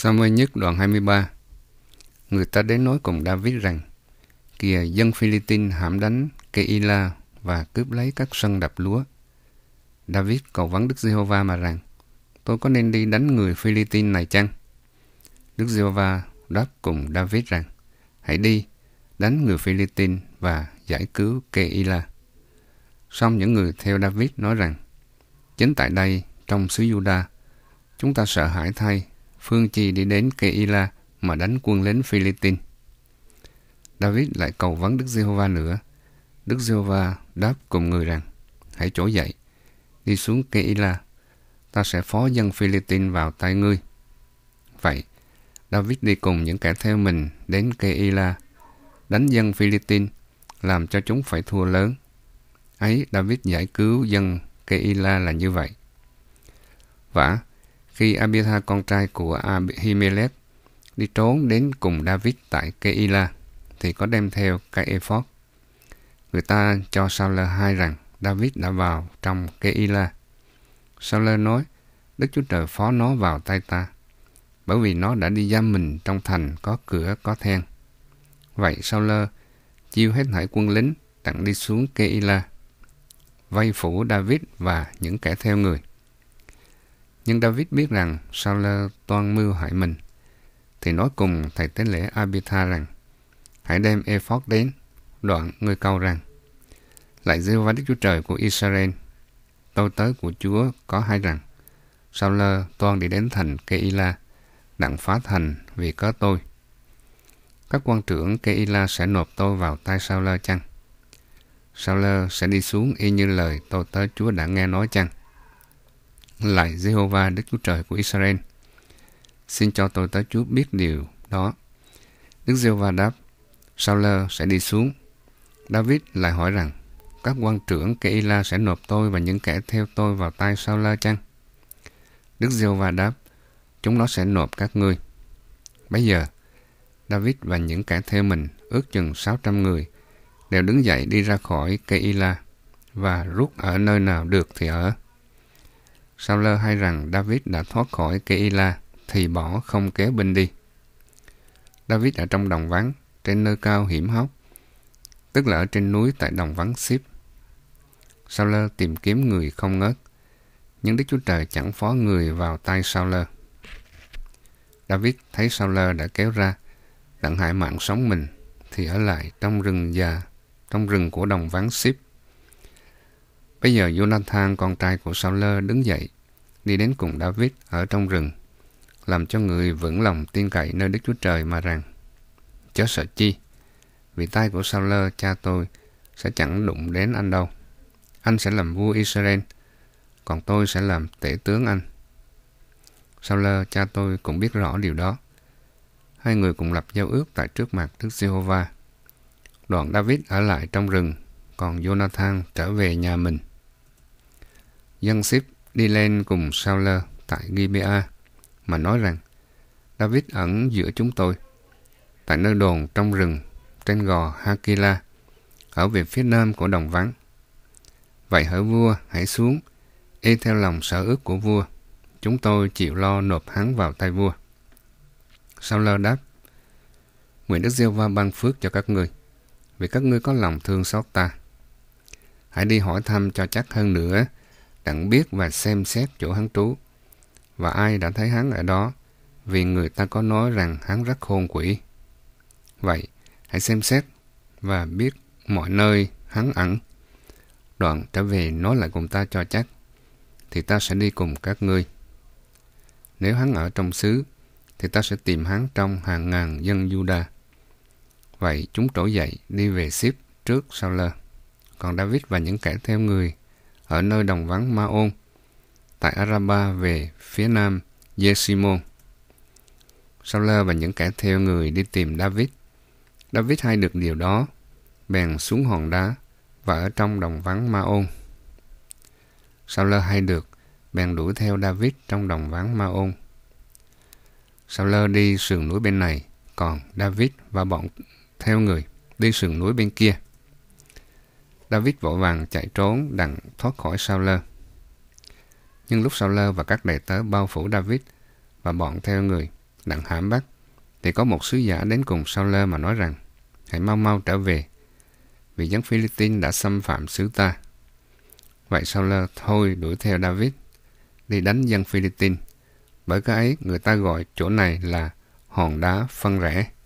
Samuel nhất đoạn 23 Người ta đến nói cùng David rằng Kìa dân Philippines hãm đánh Keila và cướp lấy các sân đập lúa. David cầu vấn Đức Giê-hô-va mà rằng Tôi có nên đi đánh người Philippines này chăng? Đức Giê-hô-va đáp cùng David rằng Hãy đi, đánh người Philippines và giải cứu Keila. Xong những người theo David nói rằng Chính tại đây, trong xứ Juda, chúng ta sợ hãi thay Phương Chỉ đi đến Keila mà đánh quân lính Philippines. David lại cầu vấn Đức Giê-hô-va nữa. Đức Giê-hô-va đáp cùng người rằng, hãy trỗi dậy, đi xuống Keila, ta sẽ phó dân Philippines vào tay ngươi. Vậy, David đi cùng những kẻ theo mình đến Keila, đánh dân Philippines, làm cho chúng phải thua lớn. Ấy, David giải cứu dân Keila là như vậy. Vả, khi Abiathar con trai của Ahimelech đi trốn đến cùng David tại Keila thì có đem theo cái ephod. Người ta cho Saul hai rằng David đã vào trong Keila. Saul nói, Đức Chúa Trời phó nó vào tay ta, bởi vì nó đã đi giam mình trong thành có cửa có then. Vậy Saul chiêu hết hải quân lính đặng đi xuống Keila, vây phủ David và những kẻ theo người. Nhưng David biết rằng Saul toan mưu hại mình, thì nói cùng thầy tế lễ Abitha rằng, hãy đem ephod đến, đoạn người câu rằng, lại dêu và Đức Chúa Trời của Israel, tôi tới của Chúa có hai rằng, Saul toan đi đến thành Keila, đặng phá thành vì có tôi. Các quan trưởng Keila sẽ nộp tôi vào tay Saul chăng? Saul sẽ đi xuống y như lời tôi tới Chúa đã nghe nói chăng? lại Jehovah Đức Chúa Trời của Israel. Xin cho tôi tới Chúa biết điều đó. Đức Jehovah đáp, Saul sẽ đi xuống. David lại hỏi rằng, các quan trưởng Keila sẽ nộp tôi và những kẻ theo tôi vào tay Saul chăng? Đức Giê-hô-va đáp, chúng nó sẽ nộp các ngươi. Bây giờ, David và những kẻ theo mình, ước chừng 600 người, đều đứng dậy đi ra khỏi Keila và rút ở nơi nào được thì ở. Sauler hay rằng David đã thoát khỏi Keila thì bỏ không kéo binh đi. David ở trong đồng vắng, trên nơi cao hiểm hóc, tức là ở trên núi tại đồng vắng Sip. Sauler tìm kiếm người không ngớt, nhưng Đức Chúa Trời chẳng phó người vào tay Sauler. David thấy Sauler đã kéo ra, đặng hại mạng sống mình, thì ở lại trong rừng già, trong rừng của đồng vắng Sip Bây giờ Jonathan, con trai của Saul đứng dậy, đi đến cùng David ở trong rừng, làm cho người vững lòng tin cậy nơi Đức Chúa Trời mà rằng, chớ sợ chi, vì tay của Saul cha tôi sẽ chẳng đụng đến anh đâu. Anh sẽ làm vua Israel, còn tôi sẽ làm tể tướng anh. Saul cha tôi cũng biết rõ điều đó. Hai người cùng lập giao ước tại trước mặt Đức Giê-hô-va. Đoạn David ở lại trong rừng, còn Jonathan trở về nhà mình. Dân ship đi lên cùng sao tại Gibeah mà nói rằng David ẩn giữa chúng tôi tại nơi đồn trong rừng trên gò Hakila ở về phía nam của đồng vắng. Vậy hỡi vua, hãy xuống, y theo lòng sở ước của vua. Chúng tôi chịu lo nộp hắn vào tay vua. Sao đáp, Nguyện Đức Diêu Va ban phước cho các ngươi, vì các ngươi có lòng thương xót ta. Hãy đi hỏi thăm cho chắc hơn nữa chẳng biết và xem xét chỗ hắn trú. Và ai đã thấy hắn ở đó, vì người ta có nói rằng hắn rất hôn quỷ. Vậy, hãy xem xét và biết mọi nơi hắn ẩn. Đoạn trở về nói lại cùng ta cho chắc, thì ta sẽ đi cùng các ngươi. Nếu hắn ở trong xứ, thì ta sẽ tìm hắn trong hàng ngàn dân Juda. Vậy chúng trỗi dậy đi về ship trước sau lơ. Còn David và những kẻ theo người ở nơi đồng vắng Ma Ôn, tại Araba về phía nam Jeshimon. Saul và những kẻ theo người đi tìm David. David hay được điều đó, bèn xuống hòn đá và ở trong đồng vắng Ma Ôn. Saul hay được, bèn đuổi theo David trong đồng vắng Ma Ôn. Saul đi sườn núi bên này, còn David và bọn theo người đi sườn núi bên kia. David vội vàng chạy trốn đặng thoát khỏi sao lơ. Nhưng lúc sao lơ và các đầy tớ bao phủ David và bọn theo người đặng hãm bắt, thì có một sứ giả đến cùng sao lơ mà nói rằng hãy mau mau trở về vì dân Philippines đã xâm phạm xứ ta. Vậy sao lơ thôi đuổi theo David đi đánh dân Philippines bởi cái ấy người ta gọi chỗ này là hòn đá phân rẽ.